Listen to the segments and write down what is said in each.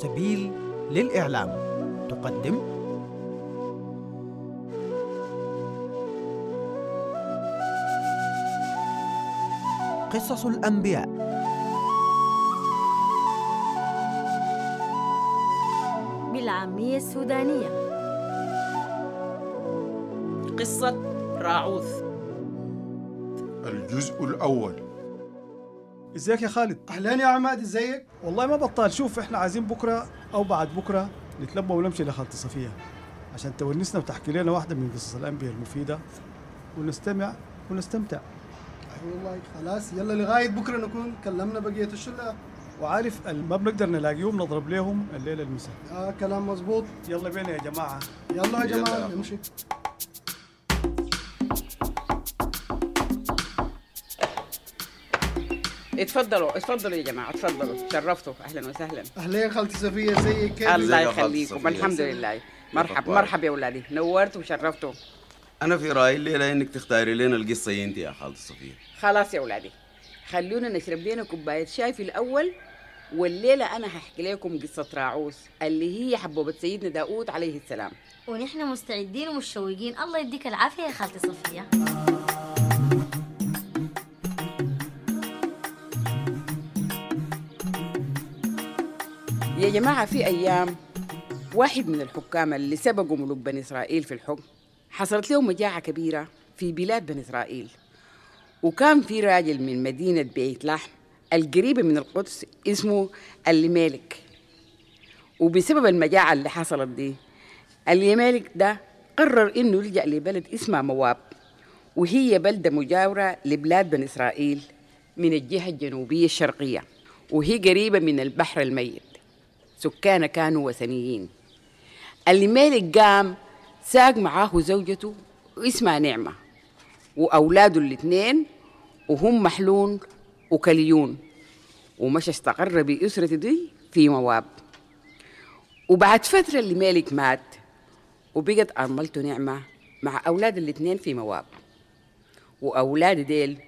سبيل للإعلام تقدم قصص الأنبياء بالعامية السودانية قصة راعوث الجزء الأول ازيك يا خالد اهلين يا عماد ازيك والله ما بطال شوف احنا عايزين بكره او بعد بكره نتلبى ونمشي لخالتي صفيه عشان تونسنا وتحكي لنا واحده من قصص الانبياء المفيده ونستمع ونستمتع اي والله خلاص يلا لغايه بكره نكون كلمنا بقيه الشله وعارف ما بنقدر نلاقيهم نضرب ليهم الليله المساء اه كلام مظبوط يلا بينا يا جماعه يلا يا جماعه نمشي اتفضلوا اتفضلوا يا جماعه اتفضلوا تشرفتوا اهلا وسهلا اهلا يا خالتي صفيه ازيك كده الله يخليكم الحمد لله مرحب مرحب يا ولادي نورتوا وشرفتوا انا في رايي الليله انك تختاري لنا القصه انت يا خالتي صفيه خلاص يا ولادي خلونا نشرب لنا كوبايه شاي في الاول والليلة أنا هحكي لكم قصة راعوس اللي هي حبوبة سيدنا داود عليه السلام ونحن مستعدين ومشوقين الله يديك العافية يا خالتي صفية يا جماعة في أيام واحد من الحكام اللي سبقوا ملوك بني إسرائيل في الحكم حصلت لهم مجاعة كبيرة في بلاد بني إسرائيل وكان في راجل من مدينة بيت لحم القريبة من القدس اسمه الليمالك وبسبب المجاعة اللي حصلت دي الليمالك ده قرر إنه يلجأ لبلد اسمها مواب وهي بلدة مجاورة لبلاد بني إسرائيل من الجهة الجنوبية الشرقية وهي قريبة من البحر الميت سكانه كانوا وثنيين اللي مالك قام ساق معاه زوجته اسمها نعمة وأولاده الاثنين وهم محلون وكليون ومشى استقر بأسرته دي في مواب وبعد فترة اللي مالك مات وبقت أرملته نعمة مع أولاد الاثنين في مواب وأولاد ديل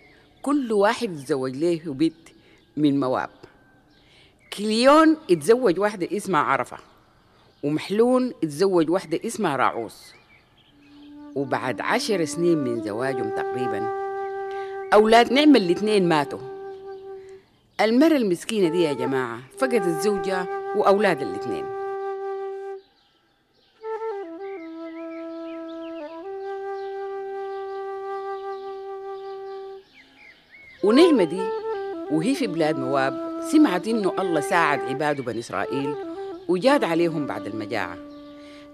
كل واحد تزوج ليه بيت من مواب كليون اتزوج واحدة اسمها عرفة ومحلون اتزوج واحدة اسمها راعوس وبعد عشر سنين من زواجهم تقريبا أولاد نعمة الاتنين ماتوا المرأة المسكينة دي يا جماعة فقدت زوجها وأولاد الاتنين ونعمة دي وهي في بلاد مواب سمعت إنه الله ساعد عباده بني إسرائيل وجاد عليهم بعد المجاعة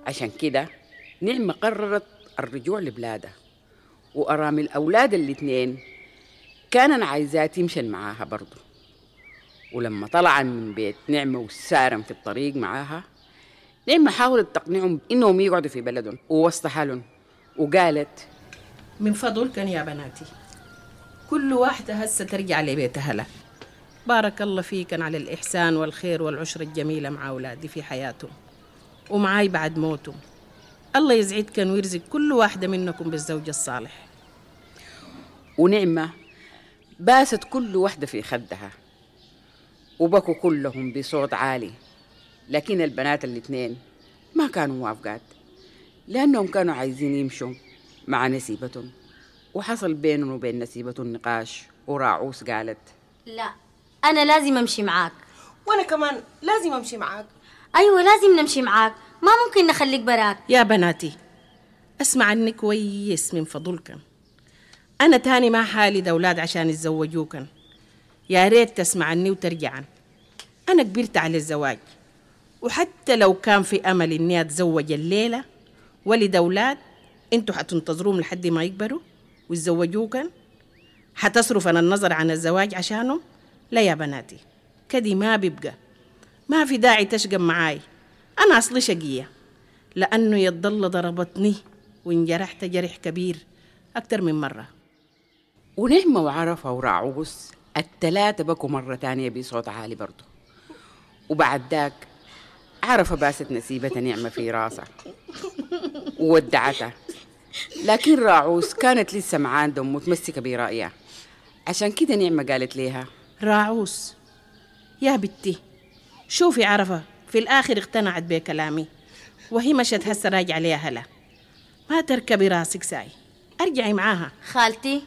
عشان كده نعمة قررت الرجوع لبلادها وأرامي الأولاد الاتنين كان عايزات يمشن معاها برضه ولما طلعن من بيت نعمة وسارم في الطريق معاها نعمة حاولت تقنعهم إنهم يقعدوا في بلدهم ووسط حالهم وقالت من فضلكن يا بناتي كل واحدة هسه ترجع لبيتها لها بارك الله فيك على الإحسان والخير والعشرة الجميلة مع أولادي في حياتهم ومعاي بعد موتهم الله يسعدكن ويرزق كل واحدة منكم بالزوجة الصالح ونعمة باست كل واحدة في خدها وبكوا كلهم بصوت عالي لكن البنات الاثنين ما كانوا موافقات لأنهم كانوا عايزين يمشوا مع نسيبتهم وحصل بينهم وبين نسيبتهم نقاش وراعوس قالت لا أنا لازم أمشي معاك وأنا كمان لازم أمشي معاك أيوة لازم نمشي معاك ما ممكن نخليك براك يا بناتي اسمع عني كويس من فضلكم أنا تاني ما حالي أولاد عشان يتزوجوكن يا ريت تسمع عني وترجعن أنا كبرت على الزواج وحتى لو كان في أمل إني أتزوج الليلة ولد أولاد أنتوا حتنتظروهم لحد ما يكبروا ويتزوجوكن حتصرف أنا النظر عن الزواج عشانهم لا يا بناتي كدي ما بيبقى ما في داعي تشقم معاي أنا أصلي شقية لأنه يد الله ضربتني وانجرحت جرح كبير أكتر من مرة ونهمة وعرفة وراعوس التلاتة بكوا مرة تانية بصوت عالي برضه وبعد ذاك عرفة باست نسيبة نعمة في راسها وودعتها لكن راعوس كانت لسه معاندة ومتمسكة برأيها عشان كده نعمة قالت ليها راعوس يا بتي شوفي عرفة في الآخر اقتنعت بكلامي وهي مشت هسه راجعة ليا هلا ما تركبي راسك ساي ارجعي معاها خالتي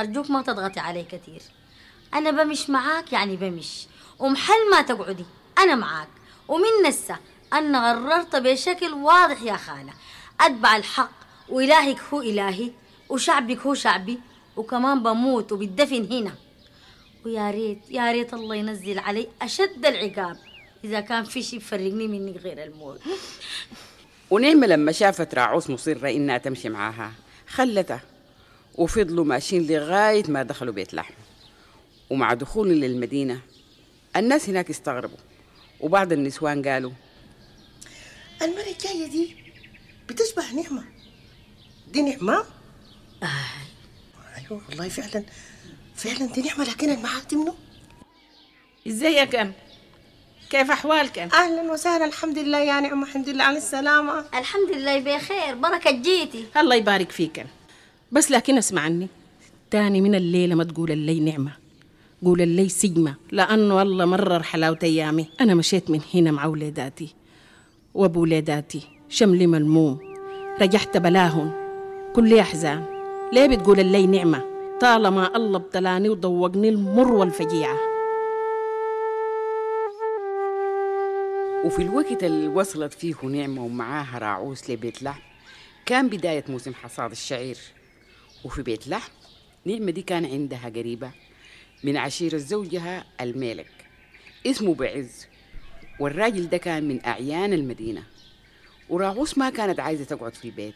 أرجوك ما تضغطي علي كثير أنا بمش معاك يعني بمش ومحل ما تقعدي أنا معاك ومن نسى أنا غررت بشكل واضح يا خالة أتبع الحق وإلهك هو إلهي وشعبك هو شعبي وكمان بموت وبتدفن هنا ويا ريت يا ريت الله ينزل علي أشد العقاب إذا كان في شيء يفرقني منك غير الموت ونعمة لما شافت راعوس مصرة إنها تمشي معاها خلتها وفضلوا ماشيين لغاية ما دخلوا بيت لحم ومع دخول للمدينة الناس هناك استغربوا وبعض النسوان قالوا المرة الجاية دي بتشبه نعمة دي نعمة آه. أيوة والله فعلا فعلا دي نعمة لكن معاك منه ازيك يا كم كيف احوالك ام اهلا وسهلا الحمد لله يعني ام الحمد لله على السلامة الحمد لله بخير بركة جيتي الله يبارك فيك أنا. بس لكن اسمع عني تاني من الليلة ما تقول اللي نعمة قول اللي سجمة لأنه والله مرر حلاوة أيامي أنا مشيت من هنا مع ولاداتي وأبو ولاداتي شملي ملموم رجحت بلاهم كل أحزان ليه بتقول اللي نعمه طالما الله ابتلاني وضوقني المر والفجيعة وفي الوقت اللي وصلت فيه نعمة ومعاها راعوس لبيت لحم كان بداية موسم حصاد الشعير وفي بيت لحم نعمة دي كان عندها قريبة من عشيرة زوجها الملك اسمه بعز والراجل ده كان من أعيان المدينة وراعوس ما كانت عايزة تقعد في البيت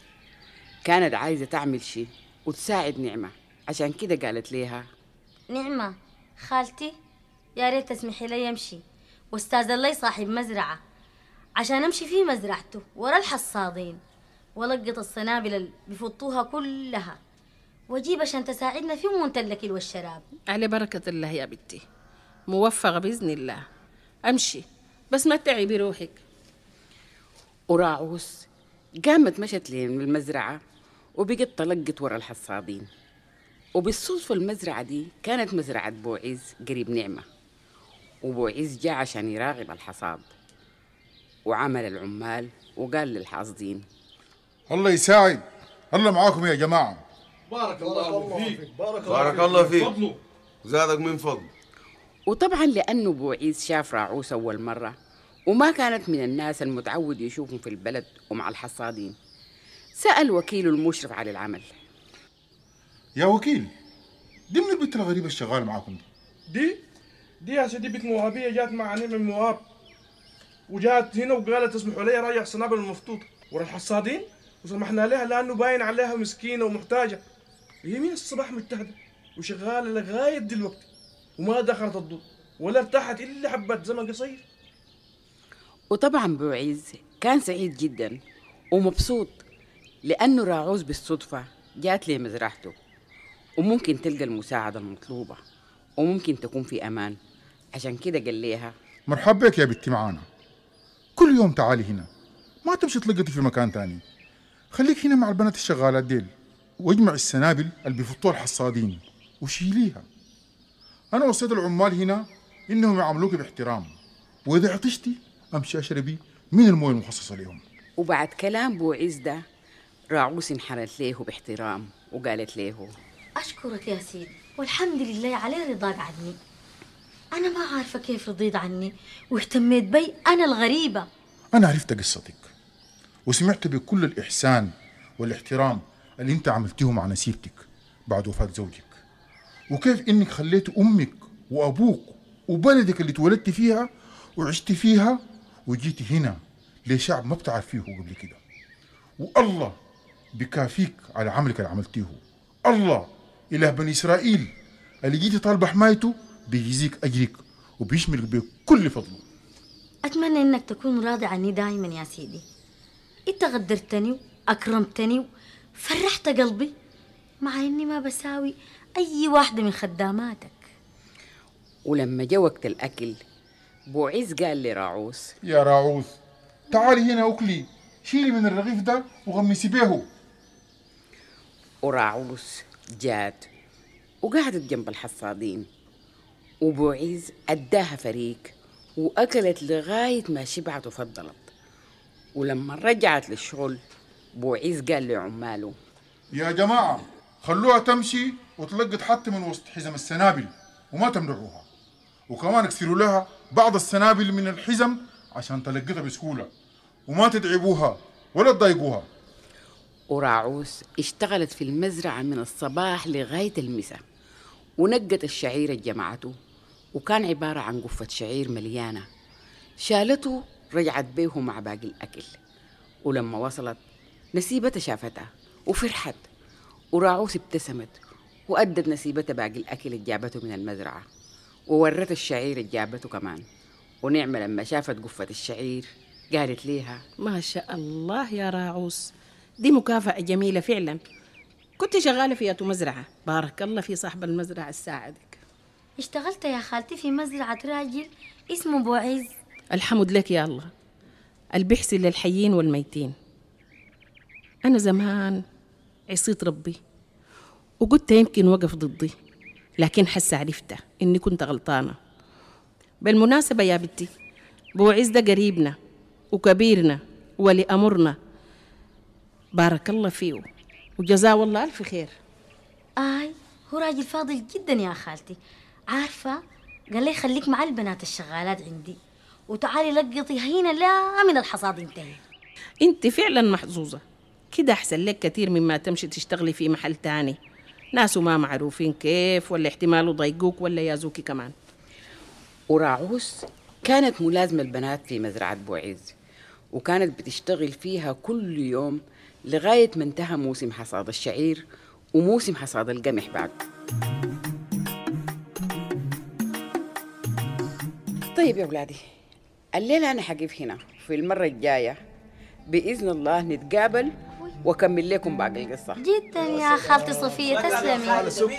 كانت عايزة تعمل شيء وتساعد نعمة عشان كده قالت ليها نعمة خالتي يا ريت تسمحي لي امشي واستاذ الله صاحب مزرعة عشان امشي في مزرعته ورا الحصادين ولقط الصنابل اللي بفطوها كلها واجيب عشان تساعدنا في مونت الاكل والشراب على بركة الله يا بنتي موفقة بإذن الله أمشي بس ما تعبي روحك وراعوس قامت مشت لي من المزرعة وبقت تلقت ورا الحصادين وبالصدفة المزرعة دي كانت مزرعة بوعيز قريب نعمة وبوعيز جاء عشان يراقب الحصاد وعمل العمال وقال للحاصدين الله يساعد الله معاكم يا جماعة بارك الله فيك بارك, بارك الله فيك زادك من فضل وطبعا لأنه بوعيز شاف راعوس أول مرة وما كانت من الناس المتعود يشوفهم في البلد ومع الحصادين سأل وكيله المشرف على العمل يا وكيل دي من البنت الغريبه الشغاله معاكم دي دي دي يا سيدي بنت موهبيه جات مع نيم من مواب وجات هنا وقالت اسمحوا لي رايح صنابل المفطوطه ورا الحصادين وسمحنا لها لانه باين عليها مسكينه ومحتاجه هي من الصباح متهدة وشغاله لغايه دلوقتي وما دخلت الضوء ولا ارتاحت الا حبات زمن قصير وطبعا بوعيز كان سعيد جدا ومبسوط لانه راعوز بالصدفه جات لمزرعته وممكن تلقى المساعدة المطلوبة وممكن تكون في أمان عشان كده قال ليها مرحب بك يا بنتي معانا كل يوم تعالي هنا ما تمشي تلقطي في مكان تاني خليك هنا مع البنات الشغالات ديل واجمع السنابل اللي بيفطوها الحصادين وشيليها انا وصيت العمال هنا انهم يعاملوك باحترام واذا عطشتي امشي اشربي من المويه المخصصه لهم وبعد كلام بوعز ده راعوس انحنت ليه باحترام وقالت ليه أشكرك يا سيدي والحمد لله على رضاك عني أنا ما عارفة كيف رضيت عني واهتميت بي أنا الغريبة أنا عرفت قصتك وسمعت بكل الإحسان والاحترام اللي أنت عملتيهم مع نسيبتك بعد وفاة زوجك وكيف إنك خليت أمك وأبوك وبلدك اللي تولدت فيها وعشت فيها وجيت هنا لشعب ما بتعرفيه قبل كده والله بكافيك على عملك اللي عملتيه الله إله بني إسرائيل اللي جيتي طالبة حمايته بيجزيك أجرك وبيشملك بكل فضله أتمنى إنك تكون راضي عني دايما يا سيدي أنت غدرتني وأكرمتني وفرحت قلبي مع إني ما بساوي أي واحدة من خداماتك ولما جا وقت الأكل بوعيس قال لراعوس يا راعوس تعالي هنا أكلي شيلي من الرغيف ده وغمسي بيهو وراعوس جات وقعدت جنب الحصادين وبوعيز أداها فريق وأكلت لغاية ما شبعت وفضلت ولما رجعت للشغل بوعيز قال لعماله يا جماعة خلوها تمشي وتلقط حتى من وسط حزم السنابل وما تمنعوها وكمان اكسروا لها بعض السنابل من الحزم عشان تلقطها بسهولة وما تتعبوها ولا تضايقوها وراعوس اشتغلت في المزرعة من الصباح لغاية المساء ونقت الشعير اللي جمعته وكان عبارة عن قفة شعير مليانة شالته رجعت بيه مع باقي الأكل ولما وصلت نسيبتها شافتها وفرحت وراعوس ابتسمت وأدت نسيبتها باقي الأكل اللي جابته من المزرعة وورت الشعير اللي جابته كمان ونعمة لما شافت قفة الشعير قالت ليها ما شاء الله يا راعوس دي مكافأة جميلة فعلا كنت شغالة في أتو مزرعة بارك الله في صاحب المزرعة الساعدك اشتغلت يا خالتي في مزرعة راجل اسمه بوعيز الحمد لك يا الله البحث للحيين والميتين أنا زمان عصيت ربي وقلت يمكن وقف ضدي لكن حس عرفته إني كنت غلطانة بالمناسبة يا بنتي بوعز ده قريبنا وكبيرنا ولأمرنا بارك الله فيه وجزاه الله ألف خير آي هو راجل فاضل جدا يا خالتي عارفة قال لي خليك مع البنات الشغالات عندي وتعالي لقطي هنا لا من الحصاد انتهي انت فعلا محظوظة كده أحسن لك كثير مما تمشي تشتغلي في محل تاني ناس ما معروفين كيف ولا احتمال ضيقوك ولا يازوكي كمان وراعوس كانت ملازمة البنات في مزرعة بوعيز وكانت بتشتغل فيها كل يوم لغاية ما انتهى موسم حصاد الشعير وموسم حصاد القمح بعد طيب يا أولادي الليلة أنا حقف هنا في المرة الجاية بإذن الله نتقابل وأكمل لكم باقي القصة جدا يا خالتي صفية تسلمي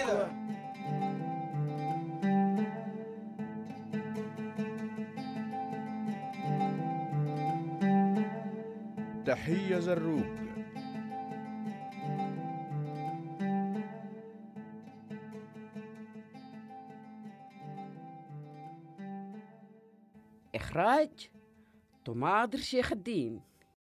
تحية زروب graag, tomaat er zich